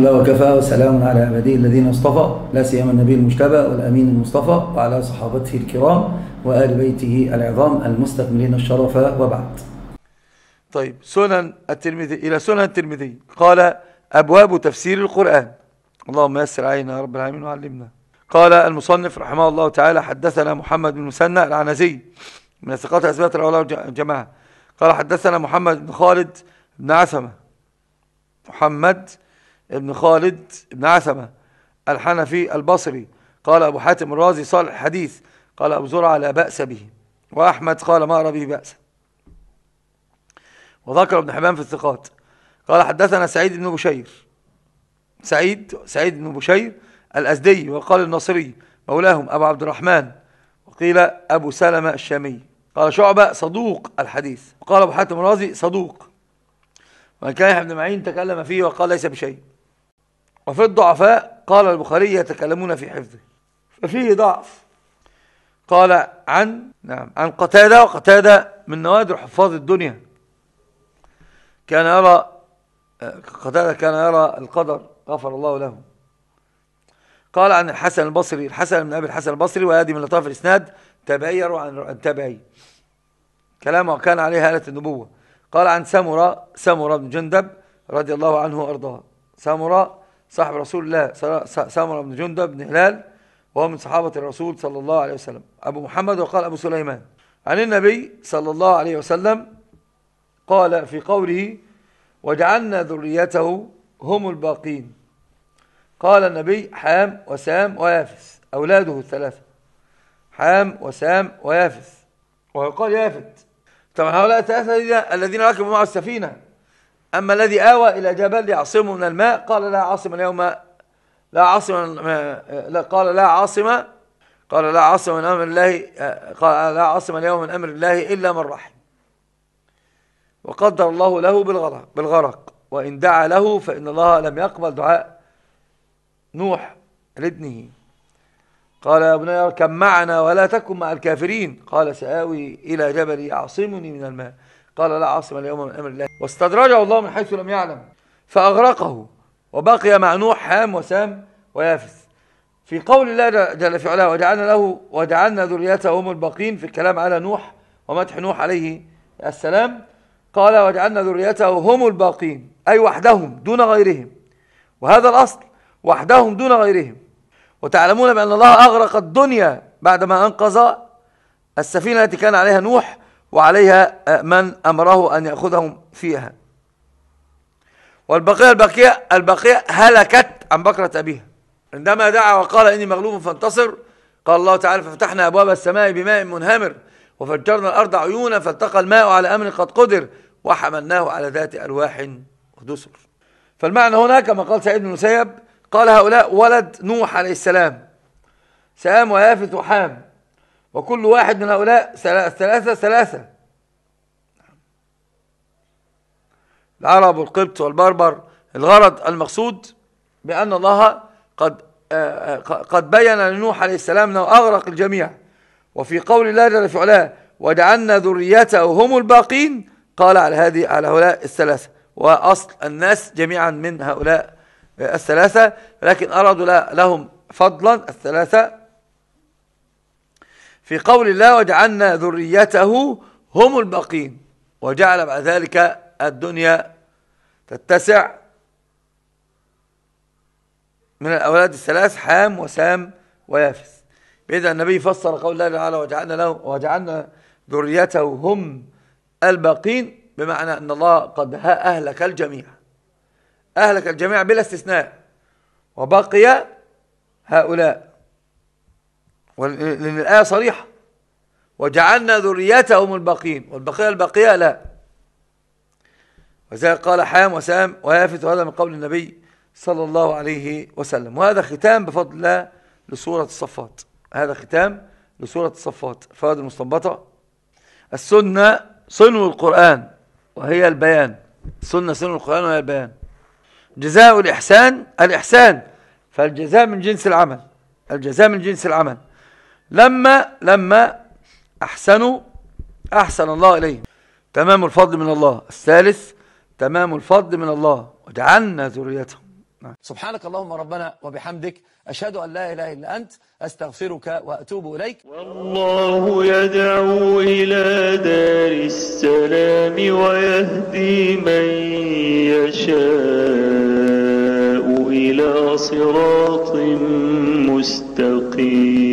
لله وكفى وسلام على عباده الذين اصطفى لا سيما النبي المجتبى والأمين المصطفى وعلى صحابته الكرام وآل بيته العظام المستكملين الشرف وبعد طيب سنن الترمذي إلى سنن الترمذي قال أبواب تفسير القرآن اللهم يسر علينا يا رب العالمين وعلمنا قال المصنف رحمه الله تعالى حدثنا محمد بن مسنى العنزي من الثقات أثبات العلماء جماعه قال حدثنا محمد بن خالد بن عثمة محمد ابن خالد بن عثمة الحنفي البصري قال أبو حاتم الرازي صالح حديث قال أبو زرعة لا بأس به وأحمد قال ما أرى به بأس وذكر ابن حبان في الثقات قال حدثنا سعيد بن بشير سعيد سعيد بن بشير الأزدي وقال النصري مولاهم أبو عبد الرحمن وقيل أبو سلمة الشامي قال شعبة صدوق الحديث وقال أبو حاتم الرازي صدوق وكان يحيى بن معين تكلم فيه وقال ليس بشيء وفي الضعفاء قال البخاري يتكلمون في حفظه ففيه ضعف قال عن نعم عن قتادة وقتادة من نوادر حفاظ الدنيا كان يرى قتادة كان يرى القدر غفر الله له قال عن الحسن البصري الحسن بن أبي الحسن البصري وهذه من لطائف الإسناد تبايروا يروى عن التابعي كلامه كان عليه آلة النبوة قال عن سمرة سمرة بن جندب رضي الله عنه وأرضاه سمرة صاحب رسول الله سامر بن جندب بن هلال وهو من صحابة الرسول صلى الله عليه وسلم أبو محمد وقال أبو سليمان عن النبي صلى الله عليه وسلم قال في قوله وجعلنا ذريته هم الباقين قال النبي حام وسام ويافس أولاده الثلاثة حام وسام ويافس ويقال يافت طبعا هؤلاء الثلاثة الذين ركبوا معه السفينة أما الذي آوى إلى جبل يعصمه من الماء قال لا عاصم اليوم لا عاصم لا قال لا عاصم قال لا عاصم من أمر الله قال لا عاصم اليوم من أمر الله إلا من رحم وقدر الله له بالغرق, بالغرق وإن دعا له فإن الله لم يقبل دعاء نوح لابنه قال يا بني اركب معنا ولا تكن مع الكافرين قال سآوي إلى جبل يعصمني من الماء قال لا عاصم اليوم من أمر الله واستدرجه الله من حيث لم يعلم فأغرقه وبقي مع نوح حام وسام ويافث في قول الله جل في علاه وجعلنا له وجعلنا ذريته هم الباقين في الكلام على نوح ومدح نوح عليه السلام قال وجعلنا ذريته هم الباقين أي وحدهم دون غيرهم وهذا الأصل وحدهم دون غيرهم وتعلمون بأن الله أغرق الدنيا بعدما أنقذ السفينة التي كان عليها نوح وعليها آه، من أمره أن يأخذهم فيها والبقية البقية البقية هلكت عن بكرة أبيها عندما دعا وقال إني مغلوب فانتصر قال الله تعالى ففتحنا أبواب السماء بماء منهمر وفجرنا الأرض عيونا فالتقى الماء على أمر قد قدر وحملناه على ذات ألواح ودسر فالمعنى هنا كما قال سعيد بن المسيب قال هؤلاء ولد نوح عليه السلام سام ويافث وحام وكل واحد من هؤلاء ثلاثة ثلاثة العرب والقبط والبربر الغرض المقصود بأن الله قد آه، آه، قد بين لنوح عليه السلام أنه أغرق الجميع وفي قول الله جل في علاه وجعلنا ذريته هم الباقين قال على هذه على هؤلاء الثلاثة وأصل الناس جميعا من هؤلاء آه، الثلاثة لكن أرادوا لهم فضلا الثلاثة في قول الله وجعلنا ذريته هم الباقين وجعل بعد ذلك الدنيا تتسع من الأولاد الثلاث حام وسام ويافس بإذا النبي فسر قول الله تعالى وجعلنا له وجعلنا ذريته هم الباقين بمعنى أن الله قد أهلك الجميع أهلك الجميع بلا استثناء وبقي هؤلاء لأن الآية صريحة وجعلنا ذريتهم الباقين والبقية الباقية لا وزي قال حام وسام ويافت وهذا من قول النبي صلى الله عليه وسلم وهذا ختام بفضل الله لسورة الصفات هذا ختام لسورة الصفات فوائد المستنبطة السنة صنو القرآن وهي البيان السنة صنو القرآن وهي البيان جزاء الإحسان الإحسان فالجزاء من جنس العمل الجزاء من جنس العمل لما لما أحسنوا أحسن الله إليهم تمام الفضل من الله الثالث تمام الفضل من الله وجعلنا ذريتهم نعم. سبحانك اللهم ربنا وبحمدك أشهد أن لا إله إلا أنت أستغفرك وأتوب إليك والله يدعو إلى دار السلام ويهدي من يشاء إلى صراط مستقيم